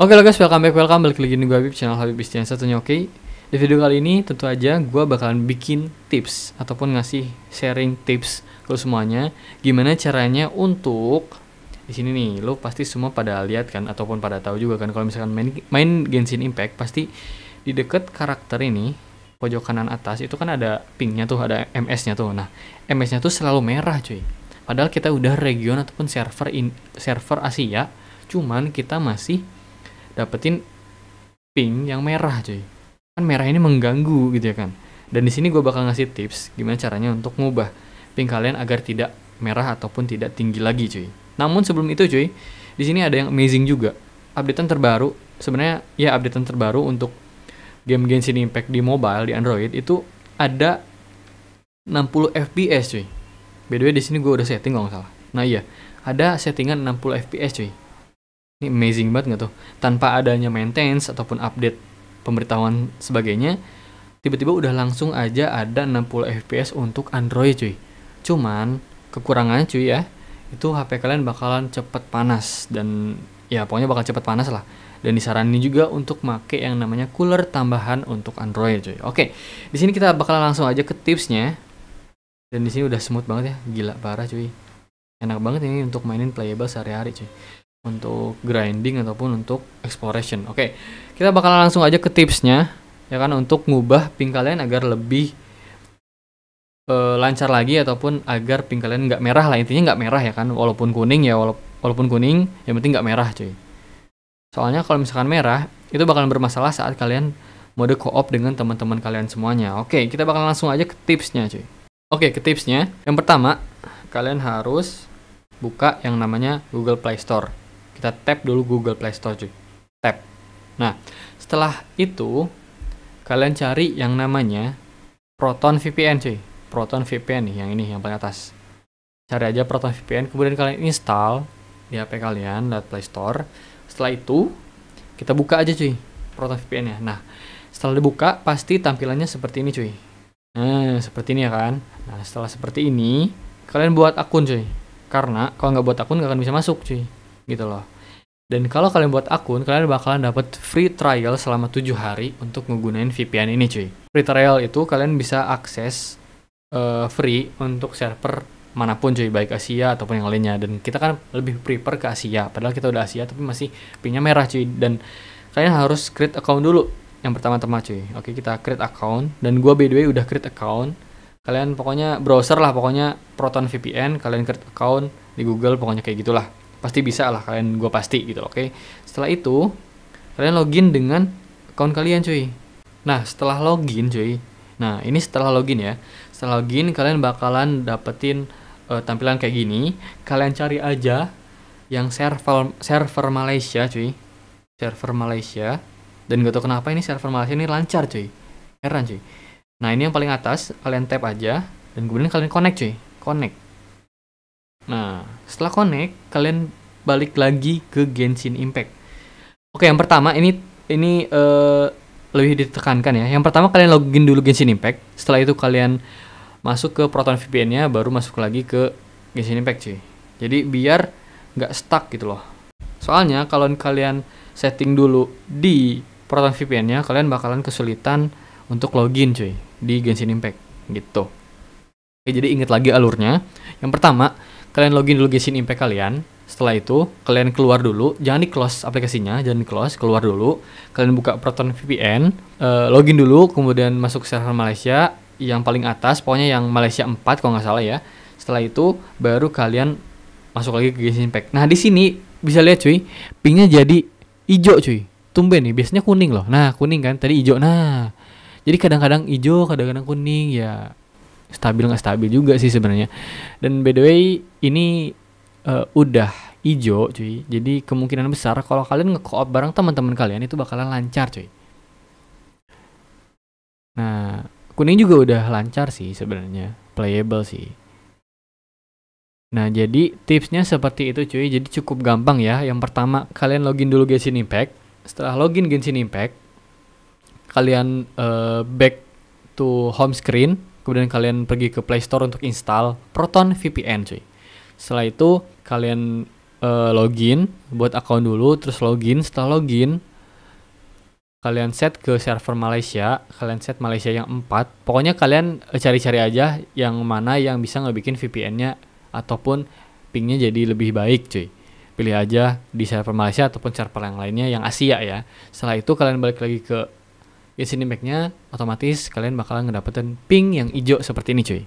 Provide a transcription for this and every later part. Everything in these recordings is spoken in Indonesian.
Oke okay, guys, welcome back, welcome balik lagi di gue Habib, channel Habib Istian satunya oke okay. Di video kali ini tentu aja gue bakalan bikin tips Ataupun ngasih sharing tips ke semuanya Gimana caranya untuk di sini nih, lo pasti semua pada lihat kan Ataupun pada tahu juga kan Kalau misalkan main, main Genshin Impact Pasti di deket karakter ini Pojok kanan atas itu kan ada pinknya tuh Ada MS-nya tuh Nah, MS-nya tuh selalu merah cuy Padahal kita udah region ataupun server in, server Asia Cuman kita masih dapetin pink yang merah cuy kan merah ini mengganggu gitu ya kan dan di sini gue bakal ngasih tips gimana caranya untuk ngubah pink kalian agar tidak merah ataupun tidak tinggi lagi cuy namun sebelum itu cuy di sini ada yang amazing juga updatean terbaru sebenarnya ya updatean terbaru untuk game Genshin Impact di mobile di Android itu ada 60 fps cuy by the way di sini gue udah setting kalau nggak salah nah iya ada settingan 60 fps cuy ini amazing banget nggak tuh tanpa adanya maintenance ataupun update pemberitahuan sebagainya tiba-tiba udah langsung aja ada 60 fps untuk Android cuy cuman kekurangannya cuy ya itu HP kalian bakalan cepet panas dan ya pokoknya bakal cepet panas lah dan disarani juga untuk make yang namanya cooler tambahan untuk Android cuy. Oke, di sini kita bakal langsung aja ke tipsnya. Dan di sini udah smooth banget ya, gila parah cuy. Enak banget ini untuk mainin playable sehari-hari cuy untuk grinding ataupun untuk exploration. Oke, okay. kita bakal langsung aja ke tipsnya ya kan untuk ngubah ping kalian agar lebih e, lancar lagi ataupun agar ping kalian nggak merah lah intinya nggak merah ya kan walaupun kuning ya wala walaupun kuning yang penting nggak merah cuy. Soalnya kalau misalkan merah itu bakalan bermasalah saat kalian mode co-op dengan teman-teman kalian semuanya. Oke, okay, kita bakal langsung aja ke tipsnya cuy. Oke, okay, ke tipsnya. Yang pertama, kalian harus buka yang namanya Google Play Store. Kita tap dulu Google Play Store cuy. Tap. Nah, setelah itu kalian cari yang namanya Proton VPN cuy. Proton VPN nih yang ini yang paling atas. Cari aja Proton VPN kemudian kalian install di HP kalian lewat Play Store. Setelah itu kita buka aja cuy Proton VPN ya. Nah, setelah dibuka pasti tampilannya seperti ini cuy. Nah, seperti ini ya kan. Nah, setelah seperti ini, kalian buat akun cuy. Karena kalau nggak buat akun nggak akan bisa masuk cuy gitu loh dan kalau kalian buat akun, kalian bakalan dapat free trial selama 7 hari untuk menggunakan VPN ini cuy. Free trial itu kalian bisa akses uh, free untuk server manapun cuy, baik Asia ataupun yang lainnya. Dan kita kan lebih prefer ke Asia, padahal kita udah Asia tapi masih pingnya merah cuy. Dan kalian harus create account dulu yang pertama-tama cuy. Oke kita create account, dan gua by the way udah create account. Kalian pokoknya browser lah, pokoknya Proton VPN, kalian create account di Google, pokoknya kayak gitulah pasti bisa lah kalian gue pasti gitu oke okay? setelah itu kalian login dengan akun kalian cuy nah setelah login cuy nah ini setelah login ya setelah login kalian bakalan dapetin uh, tampilan kayak gini kalian cari aja yang server server Malaysia cuy server Malaysia dan gak tau kenapa ini server Malaysia ini lancar cuy heran cuy nah ini yang paling atas kalian tap aja dan kemudian kalian connect cuy connect Nah, setelah connect, kalian balik lagi ke Genshin Impact. Oke, yang pertama ini ini uh, lebih ditekankan ya. Yang pertama kalian login dulu Genshin Impact. Setelah itu kalian masuk ke Proton VPN-nya, baru masuk lagi ke Genshin Impact cuy. Jadi biar nggak stuck gitu loh. Soalnya kalau kalian setting dulu di Proton VPN-nya, kalian bakalan kesulitan untuk login cuy di Genshin Impact gitu. Oke, jadi ingat lagi alurnya. Yang pertama, kalian login dulu Genshin Impact kalian. Setelah itu, kalian keluar dulu. Jangan di-close aplikasinya, jangan di-close, keluar dulu. Kalian buka Proton VPN, uh, eh, login dulu, kemudian masuk server Malaysia yang paling atas, pokoknya yang Malaysia 4 kalau nggak salah ya. Setelah itu, baru kalian masuk lagi ke Genshin Impact. Nah, di sini bisa lihat cuy, pingnya jadi hijau cuy. Tumben nih, biasanya kuning loh. Nah, kuning kan, tadi hijau. Nah, jadi kadang-kadang hijau, kadang-kadang kuning ya stabil nggak stabil juga sih sebenarnya dan by the way ini uh, udah ijo cuy jadi kemungkinan besar kalau kalian ngekoop bareng teman-teman kalian itu bakalan lancar cuy nah kuning juga udah lancar sih sebenarnya playable sih Nah, jadi tipsnya seperti itu cuy. Jadi cukup gampang ya. Yang pertama, kalian login dulu Genshin Impact. Setelah login Genshin Impact, kalian uh, back to home screen kemudian kalian pergi ke Play Store untuk install Proton VPN cuy. Setelah itu kalian uh, login buat akun dulu terus login setelah login kalian set ke server Malaysia, kalian set Malaysia yang 4. Pokoknya kalian eh, cari-cari aja yang mana yang bisa ngebikin VPN-nya ataupun pingnya jadi lebih baik cuy. Pilih aja di server Malaysia ataupun server yang lainnya yang Asia ya. Setelah itu kalian balik lagi ke Galaxy Mac-nya otomatis kalian bakalan ngedapetin ping yang hijau seperti ini cuy.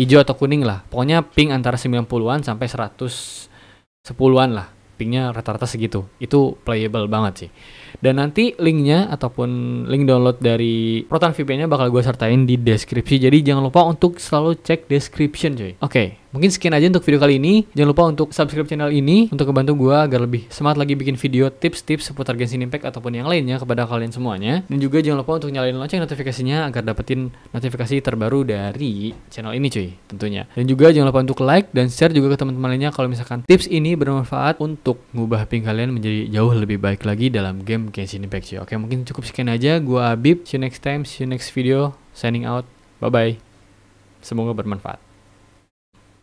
Hijau atau kuning lah. Pokoknya ping antara 90-an sampai 110-an lah. Pingnya rata-rata segitu. Itu playable banget sih. Dan nanti linknya ataupun link download dari Proton VPN-nya bakal gue sertain di deskripsi. Jadi jangan lupa untuk selalu cek description cuy. Oke, okay, Mungkin sekian aja untuk video kali ini. Jangan lupa untuk subscribe channel ini untuk membantu gue agar lebih semangat lagi bikin video tips-tips seputar Genshin Impact ataupun yang lainnya kepada kalian semuanya. Dan juga jangan lupa untuk nyalain lonceng notifikasinya agar dapetin notifikasi terbaru dari channel ini cuy tentunya. Dan juga jangan lupa untuk like dan share juga ke teman-teman lainnya kalau misalkan tips ini bermanfaat untuk mengubah ping kalian menjadi jauh lebih baik lagi dalam game Genshin Impact cuy. Oke mungkin cukup sekian aja. Gue Abib. See you next time. See you next video. Signing out. Bye-bye. Semoga bermanfaat.